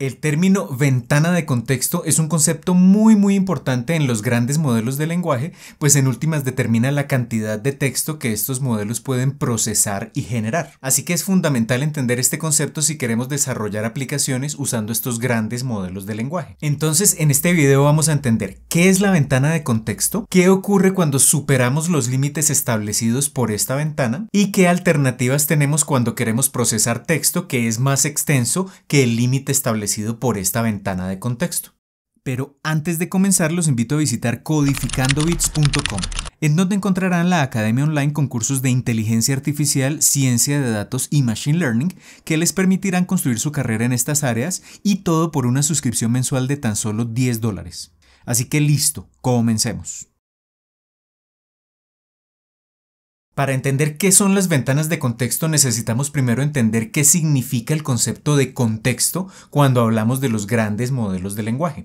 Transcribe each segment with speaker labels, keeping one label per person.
Speaker 1: El término ventana de contexto es un concepto muy muy importante en los grandes modelos de lenguaje, pues en últimas determina la cantidad de texto que estos modelos pueden procesar y generar. Así que es fundamental entender este concepto si queremos desarrollar aplicaciones usando estos grandes modelos de lenguaje. Entonces, en este video vamos a entender qué es la ventana de contexto, qué ocurre cuando superamos los límites establecidos por esta ventana y qué alternativas tenemos cuando queremos procesar texto que es más extenso que el límite establecido por esta ventana de contexto. Pero antes de comenzar los invito a visitar codificandobits.com, en donde encontrarán la academia online con cursos de inteligencia artificial, ciencia de datos y machine learning que les permitirán construir su carrera en estas áreas y todo por una suscripción mensual de tan solo 10 dólares. Así que listo, comencemos. Para entender qué son las ventanas de contexto necesitamos primero entender qué significa el concepto de contexto cuando hablamos de los grandes modelos de lenguaje.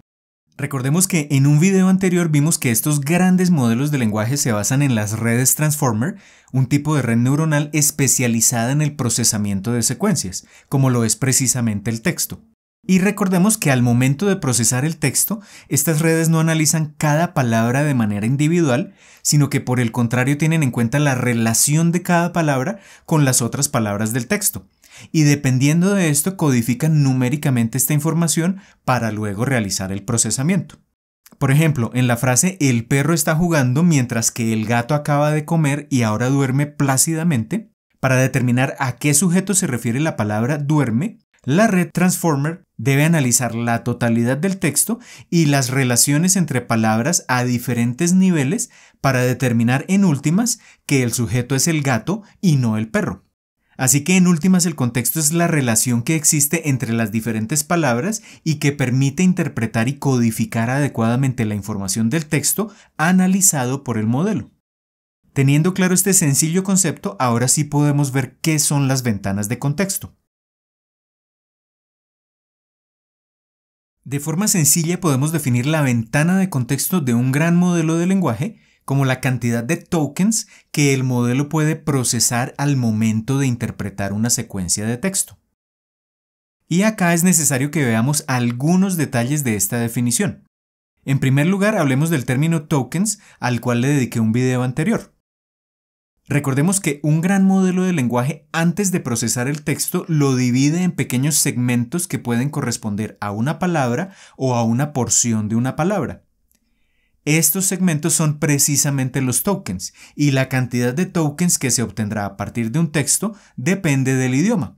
Speaker 1: Recordemos que en un video anterior vimos que estos grandes modelos de lenguaje se basan en las redes Transformer, un tipo de red neuronal especializada en el procesamiento de secuencias, como lo es precisamente el texto. Y recordemos que al momento de procesar el texto, estas redes no analizan cada palabra de manera individual, sino que por el contrario tienen en cuenta la relación de cada palabra con las otras palabras del texto. Y dependiendo de esto, codifican numéricamente esta información para luego realizar el procesamiento. Por ejemplo, en la frase el perro está jugando mientras que el gato acaba de comer y ahora duerme plácidamente, para determinar a qué sujeto se refiere la palabra duerme, la red transformer debe analizar la totalidad del texto y las relaciones entre palabras a diferentes niveles para determinar en últimas que el sujeto es el gato y no el perro. Así que en últimas el contexto es la relación que existe entre las diferentes palabras y que permite interpretar y codificar adecuadamente la información del texto analizado por el modelo. Teniendo claro este sencillo concepto, ahora sí podemos ver qué son las ventanas de contexto. De forma sencilla podemos definir la ventana de contexto de un gran modelo de lenguaje como la cantidad de tokens que el modelo puede procesar al momento de interpretar una secuencia de texto. Y acá es necesario que veamos algunos detalles de esta definición. En primer lugar, hablemos del término tokens al cual le dediqué un video anterior. Recordemos que un gran modelo de lenguaje antes de procesar el texto lo divide en pequeños segmentos que pueden corresponder a una palabra o a una porción de una palabra. Estos segmentos son precisamente los tokens y la cantidad de tokens que se obtendrá a partir de un texto depende del idioma.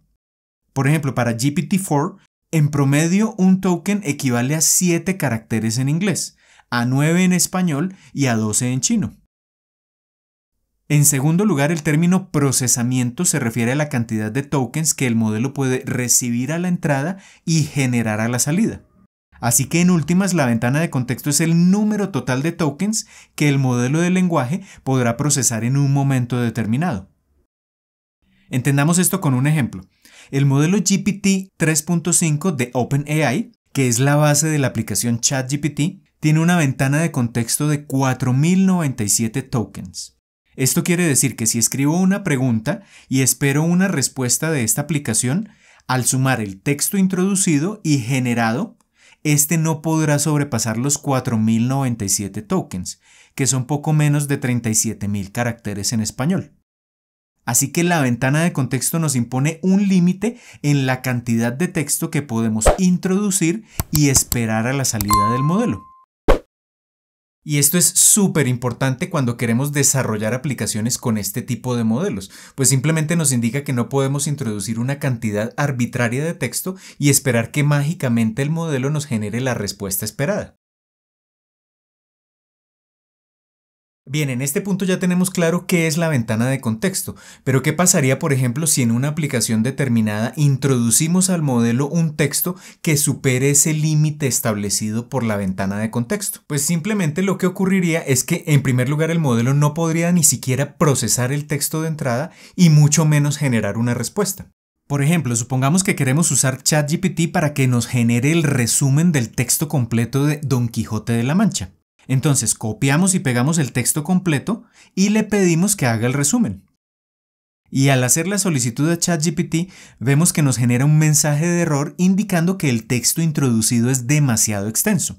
Speaker 1: Por ejemplo, para GPT-4, en promedio un token equivale a 7 caracteres en inglés, a 9 en español y a 12 en chino. En segundo lugar, el término procesamiento se refiere a la cantidad de tokens que el modelo puede recibir a la entrada y generar a la salida. Así que en últimas, la ventana de contexto es el número total de tokens que el modelo de lenguaje podrá procesar en un momento determinado. Entendamos esto con un ejemplo. El modelo GPT 3.5 de OpenAI, que es la base de la aplicación ChatGPT, tiene una ventana de contexto de 4.097 tokens. Esto quiere decir que si escribo una pregunta y espero una respuesta de esta aplicación, al sumar el texto introducido y generado, este no podrá sobrepasar los 4.097 tokens, que son poco menos de 37.000 caracteres en español. Así que la ventana de contexto nos impone un límite en la cantidad de texto que podemos introducir y esperar a la salida del modelo. Y esto es súper importante cuando queremos desarrollar aplicaciones con este tipo de modelos, pues simplemente nos indica que no podemos introducir una cantidad arbitraria de texto y esperar que mágicamente el modelo nos genere la respuesta esperada. Bien, en este punto ya tenemos claro qué es la ventana de contexto, pero ¿qué pasaría, por ejemplo, si en una aplicación determinada introducimos al modelo un texto que supere ese límite establecido por la ventana de contexto? Pues simplemente lo que ocurriría es que, en primer lugar, el modelo no podría ni siquiera procesar el texto de entrada y mucho menos generar una respuesta. Por ejemplo, supongamos que queremos usar ChatGPT para que nos genere el resumen del texto completo de Don Quijote de la Mancha. Entonces copiamos y pegamos el texto completo y le pedimos que haga el resumen. Y al hacer la solicitud a ChatGPT, vemos que nos genera un mensaje de error indicando que el texto introducido es demasiado extenso.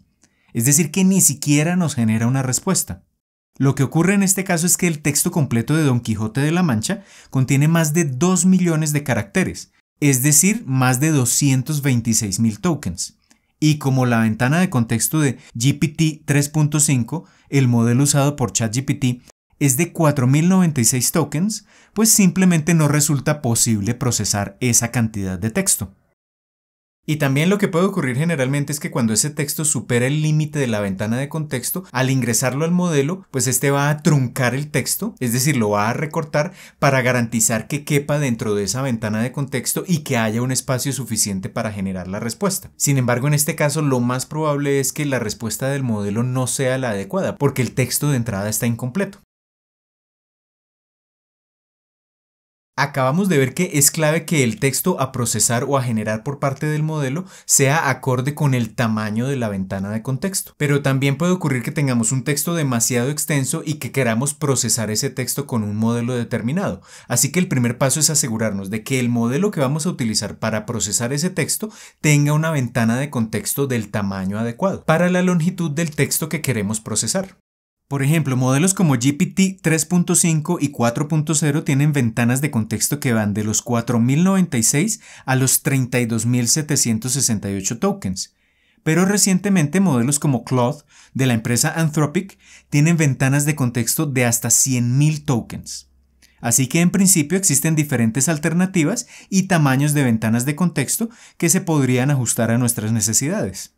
Speaker 1: Es decir, que ni siquiera nos genera una respuesta. Lo que ocurre en este caso es que el texto completo de Don Quijote de la Mancha contiene más de 2 millones de caracteres, es decir, más de 226 mil tokens y como la ventana de contexto de GPT 3.5, el modelo usado por ChatGPT, es de 4096 tokens, pues simplemente no resulta posible procesar esa cantidad de texto. Y también lo que puede ocurrir generalmente es que cuando ese texto supera el límite de la ventana de contexto, al ingresarlo al modelo, pues este va a truncar el texto, es decir, lo va a recortar para garantizar que quepa dentro de esa ventana de contexto y que haya un espacio suficiente para generar la respuesta. Sin embargo, en este caso lo más probable es que la respuesta del modelo no sea la adecuada, porque el texto de entrada está incompleto. Acabamos de ver que es clave que el texto a procesar o a generar por parte del modelo sea acorde con el tamaño de la ventana de contexto. Pero también puede ocurrir que tengamos un texto demasiado extenso y que queramos procesar ese texto con un modelo determinado. Así que el primer paso es asegurarnos de que el modelo que vamos a utilizar para procesar ese texto tenga una ventana de contexto del tamaño adecuado para la longitud del texto que queremos procesar. Por ejemplo, modelos como GPT 3.5 y 4.0 tienen ventanas de contexto que van de los 4.096 a los 32.768 tokens. Pero recientemente modelos como Cloth de la empresa Anthropic tienen ventanas de contexto de hasta 100.000 tokens. Así que en principio existen diferentes alternativas y tamaños de ventanas de contexto que se podrían ajustar a nuestras necesidades.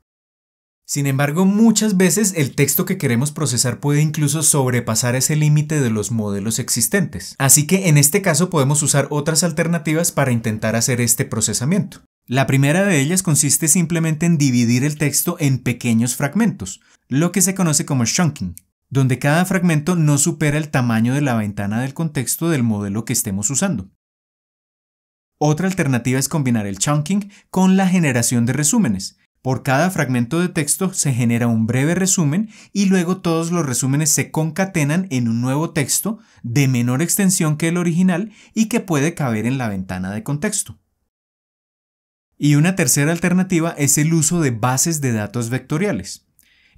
Speaker 1: Sin embargo, muchas veces el texto que queremos procesar puede incluso sobrepasar ese límite de los modelos existentes. Así que en este caso podemos usar otras alternativas para intentar hacer este procesamiento. La primera de ellas consiste simplemente en dividir el texto en pequeños fragmentos, lo que se conoce como chunking, donde cada fragmento no supera el tamaño de la ventana del contexto del modelo que estemos usando. Otra alternativa es combinar el chunking con la generación de resúmenes, por cada fragmento de texto se genera un breve resumen y luego todos los resúmenes se concatenan en un nuevo texto de menor extensión que el original y que puede caber en la ventana de contexto. Y una tercera alternativa es el uso de bases de datos vectoriales.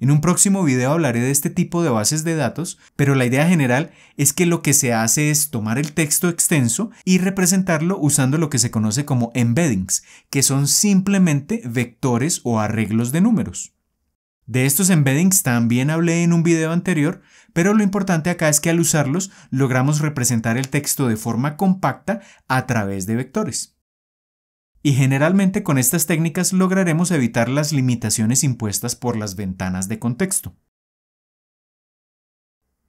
Speaker 1: En un próximo video hablaré de este tipo de bases de datos, pero la idea general es que lo que se hace es tomar el texto extenso y representarlo usando lo que se conoce como embeddings, que son simplemente vectores o arreglos de números. De estos embeddings también hablé en un video anterior, pero lo importante acá es que al usarlos logramos representar el texto de forma compacta a través de vectores y generalmente con estas técnicas lograremos evitar las limitaciones impuestas por las ventanas de contexto.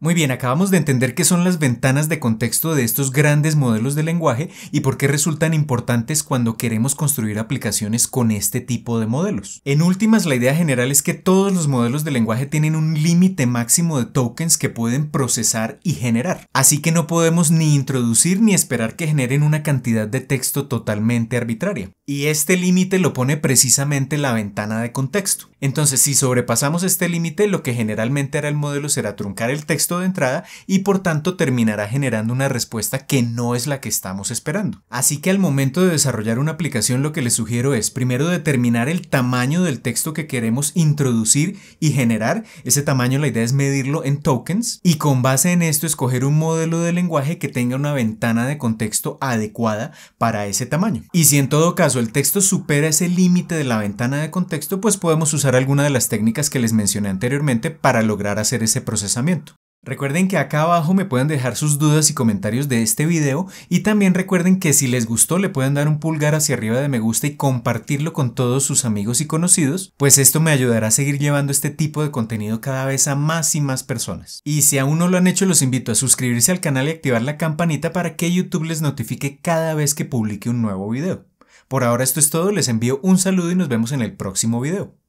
Speaker 1: Muy bien, acabamos de entender qué son las ventanas de contexto de estos grandes modelos de lenguaje y por qué resultan importantes cuando queremos construir aplicaciones con este tipo de modelos. En últimas, la idea general es que todos los modelos de lenguaje tienen un límite máximo de tokens que pueden procesar y generar. Así que no podemos ni introducir ni esperar que generen una cantidad de texto totalmente arbitraria. Y este límite lo pone precisamente la ventana de contexto. Entonces, si sobrepasamos este límite, lo que generalmente hará el modelo será truncar el texto de entrada y por tanto terminará generando una respuesta que no es la que estamos esperando. Así que al momento de desarrollar una aplicación lo que les sugiero es primero determinar el tamaño del texto que queremos introducir y generar. Ese tamaño la idea es medirlo en tokens y con base en esto escoger un modelo de lenguaje que tenga una ventana de contexto adecuada para ese tamaño. Y si en todo caso el texto supera ese límite de la ventana de contexto, pues podemos usar alguna de las técnicas que les mencioné anteriormente para lograr hacer ese procesamiento. Recuerden que acá abajo me pueden dejar sus dudas y comentarios de este video y también recuerden que si les gustó le pueden dar un pulgar hacia arriba de me gusta y compartirlo con todos sus amigos y conocidos, pues esto me ayudará a seguir llevando este tipo de contenido cada vez a más y más personas. Y si aún no lo han hecho los invito a suscribirse al canal y activar la campanita para que YouTube les notifique cada vez que publique un nuevo video. Por ahora esto es todo, les envío un saludo y nos vemos en el próximo video.